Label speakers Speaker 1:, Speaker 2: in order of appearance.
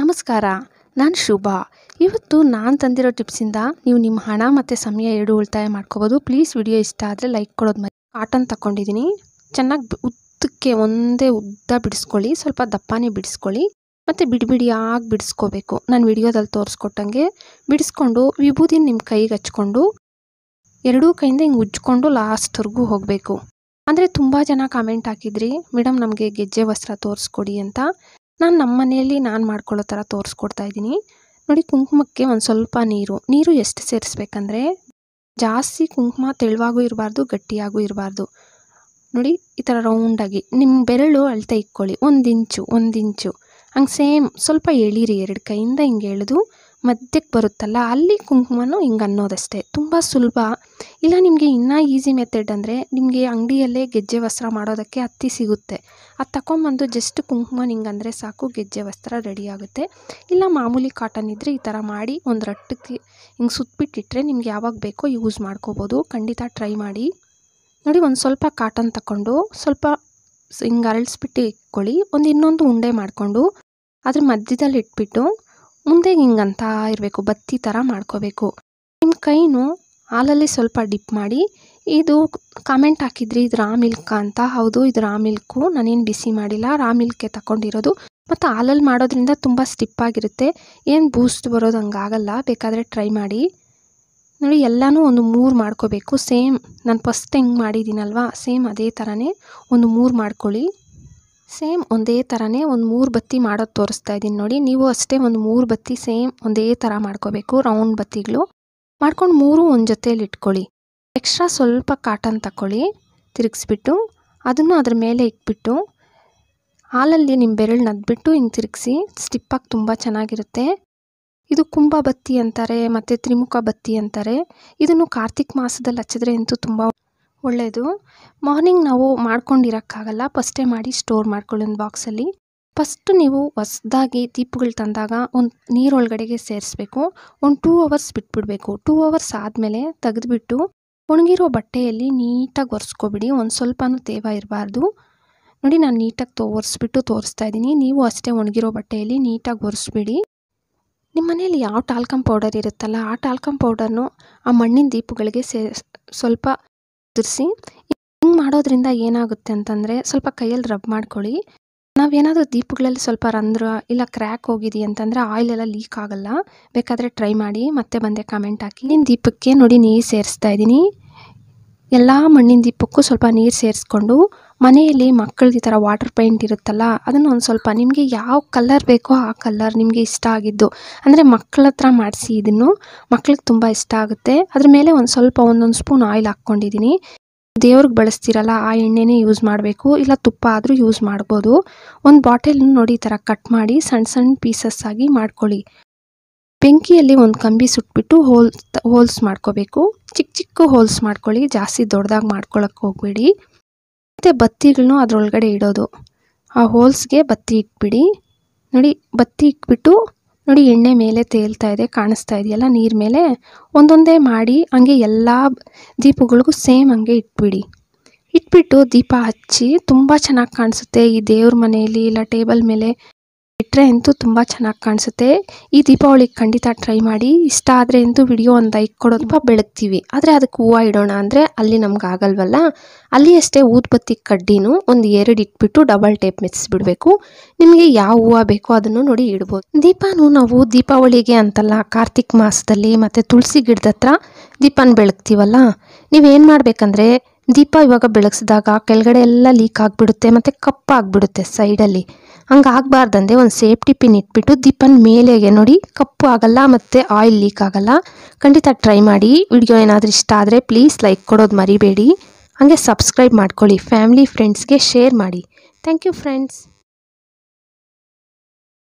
Speaker 1: ನಮಸ್ಕಾರ ನಾನು ಶುಭ ಇವತ್ತು ನಾನು ತಂದಿರೋ ಟಿಪ್ಸಿಂದ ನೀವು ನಿಮ್ಮ ಹಣ ಮತ್ತು ಸಮಯ ಎರಡು ಉಳಿತಾಯ ಮಾಡ್ಕೋಬೋದು ಪ್ಲೀಸ್ ವಿಡಿಯೋ ಇಷ್ಟ ಆದರೆ ಲೈಕ್ ಕೊಡೋದು ಮತ್ತೆ ಕಾಟನ್ ತಗೊಂಡಿದ್ದೀನಿ ಚೆನ್ನಾಗಿ ಉದ್ದಕ್ಕೆ ಒಂದೇ ಉದ್ದ ಬಿಡಿಸ್ಕೊಳ್ಳಿ ಸ್ವಲ್ಪ ದಪ್ಪನೇ ಬಿಡಿಸ್ಕೊಳ್ಳಿ ಮತ್ತು ಬಿಡಿ ಬಿಡಿಯಾಗಿ ಬಿಡಿಸ್ಕೋಬೇಕು ನಾನು ವಿಡಿಯೋದಲ್ಲಿ ತೋರಿಸ್ಕೊಟ್ಟಂಗೆ ಬಿಡಿಸ್ಕೊಂಡು ವಿಭೂದಿನ ನಿಮ್ಮ ಕೈಗೆ ಹಚ್ಕೊಂಡು ಎರಡೂ ಕೈಯಿಂದ ಹಿಂಗೆ ಉಜ್ಜಿಕೊಂಡು ಲಾಸ್ಟ್ವರೆಗೂ ಹೋಗಬೇಕು ಅಂದರೆ ತುಂಬ ಜನ ಕಾಮೆಂಟ್ ಹಾಕಿದ್ರಿ ಮೇಡಮ್ ನಮಗೆ ಗೆಜ್ಜೆ ವಸ್ತ್ರ ತೋರಿಸ್ಕೊಡಿ ಅಂತ ನಾನು ನಮ್ಮ ಮನೆಯಲ್ಲಿ ನಾನು ಮಾಡ್ಕೊಳ್ಳೋ ಥರ ತೋರಿಸ್ಕೊಡ್ತಾ ಇದ್ದೀನಿ ನೋಡಿ ಕುಂಕುಮಕ್ಕೆ ಒಂದು ಸ್ವಲ್ಪ ನೀರು ನೀರು ಎಷ್ಟು ಸೇರಿಸ್ಬೇಕಂದ್ರೆ ಜಾಸ್ತಿ ಕುಂಕುಮ ತೆಳುವಾಗೂ ಇರಬಾರ್ದು ಗಟ್ಟಿಯಾಗೂ ಇರಬಾರ್ದು ನೋಡಿ ಈ ಥರ ರೌಂಡಾಗಿ ನಿಮ್ಮ ಬೆರಳು ಅಳತೆ ಇಕ್ಕೊಳ್ಳಿ ಒಂದು ಇಂಚು ಒಂದು ಇಂಚು ಹಂಗೆ ಸೇಮ್ ಸ್ವಲ್ಪ ಎಳೀರಿ ಎರಡು ಕೈಯಿಂದ ಹಿಂಗೆ ಎಳೆದು ಮಧ್ಯಕ್ಕೆ ಬರುತ್ತಲ್ಲ ಅಲ್ಲಿ ಕುಂಕುಮನೂ ಹಿಂಗೆ ಅನ್ನೋದಷ್ಟೇ ತುಂಬ ಸುಲಭ ಇಲ್ಲ ನಿಮಗೆ ಇನ್ನೂ ಈಸಿ ಮೆಥಡ್ ಅಂದರೆ ನಿಮಗೆ ಅಂಗಡಿಯಲ್ಲೇ ಗೆಜ್ಜೆ ವಸ್ತ್ರ ಮಾಡೋದಕ್ಕೆ ಹತ್ತಿ ಸಿಗುತ್ತೆ ಅದು ತಗೊಂಬಂದು ಜಸ್ಟ್ ಕುಂಕುಮ ಹಿಂಗಂದರೆ ಸಾಕು ಗೆಜ್ಜೆ ವಸ್ತ್ರ ರೆಡಿ ಆಗುತ್ತೆ ಇಲ್ಲ ಮಾಮೂಲಿ ಕಾಟನ್ ಇದ್ದರೆ ಈ ಥರ ಮಾಡಿ ಒಂದು ರಟ್ಟಕ್ಕೆ ಹಿಂಗೆ ಸುತ್ತಬಿಟ್ಟಿಟ್ರೆ ನಿಮ್ಗೆ ಯಾವಾಗ ಬೇಕೋ ಯೂಸ್ ಮಾಡ್ಕೋಬೋದು ಖಂಡಿತ ಟ್ರೈ ಮಾಡಿ ನೋಡಿ ಒಂದು ಸ್ವಲ್ಪ ಕಾಟನ್ ತಗೊಂಡು ಸ್ವಲ್ಪ ಹಿಂಗೆ ಅರಳಿಸ್ಬಿಟ್ಟು ಇಟ್ಕೊಳ್ಳಿ ಒಂದು ಇನ್ನೊಂದು ಉಂಡೆ ಮಾಡಿಕೊಂಡು ಅದ್ರ ಮಧ್ಯದಲ್ಲಿ ಇಟ್ಬಿಟ್ಟು ಮುಂದೆ ಹಿಂಗಂತ ಇರಬೇಕು ಬತ್ತಿ ಥರ ಮಾಡ್ಕೋಬೇಕು ನಿಮ್ಮ ಕೈನು ಹಾಲಲ್ಲಿ ಸ್ವಲ್ಪ ಡಿಪ್ ಮಾಡಿ ಇದು ಕಾಮೆಂಟ್ ಹಾಕಿದ್ರಿ ಇದು ರಾ ಮಿಲ್ಕ್ ಅಂತ ಹೌದು ಇದು ರಾ ಮಿಲ್ಕು ನಾನೇನು ಬಿಸಿ ಮಾಡಿಲ್ಲ ರಾ ಮಿಲ್ಕೆ ತಗೊಂಡಿರೋದು ಮತ್ತು ಹಾಲಲ್ಲಿ ಮಾಡೋದ್ರಿಂದ ತುಂಬ ಸ್ಟಿಪ್ಪಾಗಿರುತ್ತೆ ಏನು ಬೂಸ್ಟ್ ಬರೋದು ಹಂಗಾಗಲ್ಲ ಬೇಕಾದರೆ ಟ್ರೈ ಮಾಡಿ ನೋಡಿ ಎಲ್ಲನೂ ಒಂದು ಮೂರು ಮಾಡ್ಕೋಬೇಕು ಸೇಮ್ ನಾನು ಫಸ್ಟ್ ಹೆಂಗೆ ಮಾಡಿದ್ದೀನಲ್ವಾ ಸೇಮ್ ಅದೇ ಥರನೇ ಒಂದು ಮೂರು ಮಾಡ್ಕೊಳ್ಳಿ ಸೇಮ್ ಒಂದೇ ಥರನೇ ಒಂದು ಮೂರು ಬತ್ತಿ ಮಾಡೋದು ತೋರಿಸ್ತಾ ಇದ್ದೀನಿ ನೋಡಿ ನೀವು ಅಷ್ಟೇ ಒಂದು ಮೂರು ಬತ್ತಿ ಸೇಮ್ ಒಂದೇ ಥರ ಮಾಡ್ಕೋಬೇಕು ರೌಂಡ್ ಬತ್ತಿಗಳು ಮಾಡ್ಕೊಂಡು ಮೂರು ಒಂದು ಜೊತೇಲಿ ಇಟ್ಕೊಳ್ಳಿ ಎಕ್ಸ್ಟ್ರಾ ಸ್ವಲ್ಪ ಕಾಟನ್ ತಗೊಳ್ಳಿ ತಿರುಗಿಸ್ಬಿಟ್ಟು ಅದನ್ನು ಅದ್ರ ಮೇಲೆ ಇಟ್ಬಿಟ್ಟು ಹಾಲಲ್ಲಿ ನಿಮ್ಮ ಬೆರಳು ನದ್ಬಿಟ್ಟು ಹಿಂಗೆ ತಿರುಗಿಸಿ ಸ್ಟಿಪ್ಪಾಗಿ ತುಂಬ ಚೆನ್ನಾಗಿರುತ್ತೆ ಇದು ಕುಂಭ ಬತ್ತಿ ಅಂತಾರೆ ಮತ್ತು ತ್ರಿಮುಖ ಬತ್ತಿ ಅಂತಾರೆ ಇದನ್ನು ಕಾರ್ತಿಕ್ ಮಾಸದಲ್ಲಿ ಹಚ್ಚಿದ್ರೆ ಅಂತೂ ತುಂಬ ಒಳ್ಳೆಯದು ಮಾರ್ನಿಂಗ್ ನಾವು ಮಾಡ್ಕೊಂಡಿರೋಕ್ಕಾಗಲ್ಲ ಫಸ್ಟೇ ಮಾಡಿ ಸ್ಟೋರ್ ಮಾಡ್ಕೊಳ್ಳಿ ಒಂದು ಬಾಕ್ಸಲ್ಲಿ ಫಸ್ಟ್ ನೀವು ಹೊಸ್ದಾಗಿ ದೀಪಗಳು ತಂದಾಗ ಒಂದು ನೀರೊಳಗಡೆಗೆ ಸೇರಿಸ್ಬೇಕು ಒಂದು ಟೂ ಅವರ್ಸ್ ಬಿಟ್ಬಿಡಬೇಕು ಟೂ ಅವರ್ಸ್ ಆದಮೇಲೆ ತೆಗೆದುಬಿಟ್ಟು ಒಣಗಿರೋ ಬಟ್ಟೆಯಲ್ಲಿ ನೀಟಾಗಿ ಒರೆಸ್ಕೊಬಿಡಿ ಒಂದು ಸ್ವಲ್ಪನೂ ತೇವ ಇರಬಾರ್ದು ನೋಡಿ ನಾನು ನೀಟಾಗಿ ತೋ ಒರೆಸ್ಬಿಟ್ಟು ತೋರಿಸ್ತಾ ಇದ್ದೀನಿ ನೀವು ಅಷ್ಟೇ ಒಣಗಿರೋ ಬಟ್ಟೆಯಲ್ಲಿ ನೀಟಾಗಿ ಒರೆಸ್ಬಿಡಿ ನಿಮ್ಮ ಮನೆಯಲ್ಲಿ ಯಾವ ಟಾಲ್ಕಮ್ ಪೌಡರ್ ಇರುತ್ತಲ್ಲ ಆ ಟಾಲ್ಕಮ್ ಪೌಡರ್ನು ಆ ಮಣ್ಣಿನ ದೀಪಗಳಿಗೆ ಸೇ ಸ್ವಲ್ಪ ತಿರ್ಸಿ ಹಿಂಗೆ ಮಾಡೋದ್ರಿಂದ ಏನಾಗುತ್ತೆ ಅಂತಂದರೆ ಸ್ವಲ್ಪ ಕೈಯಲ್ಲಿ ರಬ್ ಮಾಡ್ಕೊಳ್ಳಿ ನಾವೇನಾದರೂ ದೀಪಗಳಲ್ಲಿ ಸ್ವಲ್ಪ ರಂಧ್ರ ಇಲ್ಲ ಕ್ರ್ಯಾಕ್ ಹೋಗಿದಿ ಅಂತಂದರೆ ಆಯಿಲ್ ಎಲ್ಲ ಲೀಕ್ ಆಗಲ್ಲ ಬೇಕಾದರೆ ಟ್ರೈ ಮಾಡಿ ಮತ್ತೆ ಬಂದೆ ಕಾಮೆಂಟ್ ಹಾಕಿ ನಿಮ್ಮ ದೀಪಕ್ಕೆ ನೋಡಿ ನೀರು ಸೇರಿಸ್ತಾ ಇದ್ದೀನಿ ಎಲ್ಲ ಮಣ್ಣಿನ ದೀಪಕ್ಕೂ ಸ್ವಲ್ಪ ನೀರು ಸೇರಿಸ್ಕೊಂಡು ಮನೆಯಲ್ಲಿ ಮಕ್ಕಳಿಗೆ ಈ ಥರ ವಾಟರ್ ಪೈಂಟ್ ಇರುತ್ತಲ್ಲ ಅದನ್ನು ಒಂದು ಸ್ವಲ್ಪ ನಿಮಗೆ ಯಾವ ಕಲ್ಲರ್ ಬೇಕೋ ಆ ಕಲ್ಲರ್ ನಿಮಗೆ ಇಷ್ಟ ಆಗಿದ್ದು ಅಂದರೆ ಮಕ್ಕಳ ಹತ್ರ ಮಾಡಿಸಿ ಇದನ್ನು ಮಕ್ಳಿಗೆ ತುಂಬ ಇಷ್ಟ ಆಗುತ್ತೆ ಅದ್ರ ಮೇಲೆ ಒಂದು ಸ್ವಲ್ಪ ಒಂದೊಂದು ಸ್ಪೂನ್ ಆಯಿಲ್ ಹಾಕ್ಕೊಂಡಿದ್ದೀನಿ ದೇವ್ರಿಗೆ ಬಳಸ್ತೀರಲ್ಲ ಆ ಎಣ್ಣೆನೇ ಯೂಸ್ ಮಾಡಬೇಕು ಇಲ್ಲ ತುಪ್ಪ ಆದರೂ ಯೂಸ್ ಮಾಡ್ಬೋದು ಒಂದು ಬಾಟಲ್ ನೋಡಿ ಈ ಥರ ಕಟ್ ಮಾಡಿ ಸಣ್ಣ ಸಣ್ಣ ಪೀಸಸ್ ಆಗಿ ಮಾಡ್ಕೊಳ್ಳಿ ಬೆಂಕಿಯಲ್ಲಿ ಒಂದು ಕಂಬಿ ಸುಟ್ಬಿಟ್ಟು ಹೋಲ್ ಹೋಲ್ಸ್ ಮಾಡ್ಕೋಬೇಕು ಚಿಕ್ಕ ಚಿಕ್ಕ ಹೋಲ್ಸ್ ಮಾಡ್ಕೊಳ್ಳಿ ಜಾಸ್ತಿ ದೊಡ್ಡದಾಗಿ ಮಾಡ್ಕೊಳಕ್ಕೆ ಹೋಗಬೇಡಿ ಮತ್ತು ಬತ್ತಿಗಳನ್ನು ಅದರೊಳಗಡೆ ಇಡೋದು ಆ ಹೋಲ್ಸ್ಗೆ ಬತ್ತಿ ಇಟ್ಬಿಡಿ ನೋಡಿ ಬತ್ತಿ ಇಟ್ಬಿಟ್ಟು ನೋಡಿ ಎಣ್ಣೆ ಮೇಲೆ ತೇಲ್ತಾ ಇದೆ ಕಾಣಿಸ್ತಾ ಇದೆಯಲ್ಲ ನೀರು ಮೇಲೆ ಒಂದೊಂದೇ ಮಾಡಿ ಹಂಗೆ ಎಲ್ಲ ದೀಪಗಳಿಗೂ ಸೇಮ್ ಹಂಗೆ ಇಟ್ಬಿಡಿ ಇಟ್ಬಿಟ್ಟು ದೀಪ ಹಚ್ಚಿ ತುಂಬ ಚೆನ್ನಾಗಿ ಕಾಣಿಸುತ್ತೆ ಈ ದೇವ್ರ ಮನೆಯಲ್ಲಿ ಇಲ್ಲ ಟೇಬಲ್ ಮೇಲೆ ಬಿಟ್ಟರೆ ಅಂತೂ ತುಂಬ ಚೆನ್ನಾಗಿ ಕಾಣಿಸುತ್ತೆ ಈ ದೀಪಾವಳಿಗೆ ಖಂಡಿತ ಟ್ರೈ ಮಾಡಿ ಇಷ್ಟ ಆದರೆ ಅಂತೂ ವಿಡಿಯೋ ಒಂದು ಲೈಕ್ ಕೊಡೋ ದೀಪ ಬೆಳಗ್ತೀವಿ ಆದರೆ ಅದಕ್ಕೆ ಹೂವು ಇಡೋಣ ಅಂದರೆ ಅಲ್ಲಿ ನಮ್ಗೆ ಆಗಲ್ವಲ್ಲ ಅಲ್ಲಿ ಅಷ್ಟೇ ಊದ್ಬತ್ತಿ ಕಡ್ಡಿನೂ ಒಂದು ಎರಡು ಇಟ್ಬಿಟ್ಟು ಡಬಲ್ ಟೇಪ್ ಮೆಚ್ಚಿಸ್ಬಿಡ್ಬೇಕು ನಿಮಗೆ ಯಾವ ಹೂವು ಬೇಕೋ ಅದನ್ನು ನೋಡಿ ಇಡ್ಬೋದು ದೀಪನೂ ನಾವು ದೀಪಾವಳಿಗೆ ಅಂತಲ್ಲ ಕಾರ್ತಿಕ್ ಮಾಸದಲ್ಲಿ ಮತ್ತು ತುಳಸಿ ಗಿಡದ ಹತ್ರ ದೀಪನ ಬೆಳಗ್ತೀವಲ್ಲ ನೀವೇನು ಮಾಡಬೇಕಂದ್ರೆ ದೀಪ ಇವಾಗ ಬೆಳಗ್ಸಿದಾಗ ಕೆಳಗಡೆ ಎಲ್ಲ ಲೀಕ್ ಆಗಿಬಿಡುತ್ತೆ ಮತ್ತು ಕಪ್ಪಾಗಿಬಿಡುತ್ತೆ ಸೈಡಲ್ಲಿ ಹಂಗಾಗಬಾರ್ದಂದೆ ಒಂದು ಸೇಫ್ಟಿ ಪಿನ್ ಇಟ್ಬಿಟ್ಟು ದೀಪನ ಮೇಲೆಗೆ ನೋಡಿ ಕಪ್ಪು ಆಗಲ್ಲ ಮತ್ತು ಆಯಿಲ್ ಲೀಕ್ ಆಗಲ್ಲ ಖಂಡಿತ ಟ್ರೈ ಮಾಡಿ ವಿಡಿಯೋ ಏನಾದರೂ ಇಷ್ಟ ಆದರೆ ಪ್ಲೀಸ್ ಲೈಕ್ ಕೊಡೋದು ಮರಿಬೇಡಿ ಹಾಗೆ ಸಬ್ಸ್ಕ್ರೈಬ್ ಮಾಡ್ಕೊಳ್ಳಿ ಫ್ಯಾಮಿಲಿ ಫ್ರೆಂಡ್ಸ್ಗೆ ಶೇರ್ ಮಾಡಿ ಥ್ಯಾಂಕ್ ಯು ಫ್ರೆಂಡ್ಸ್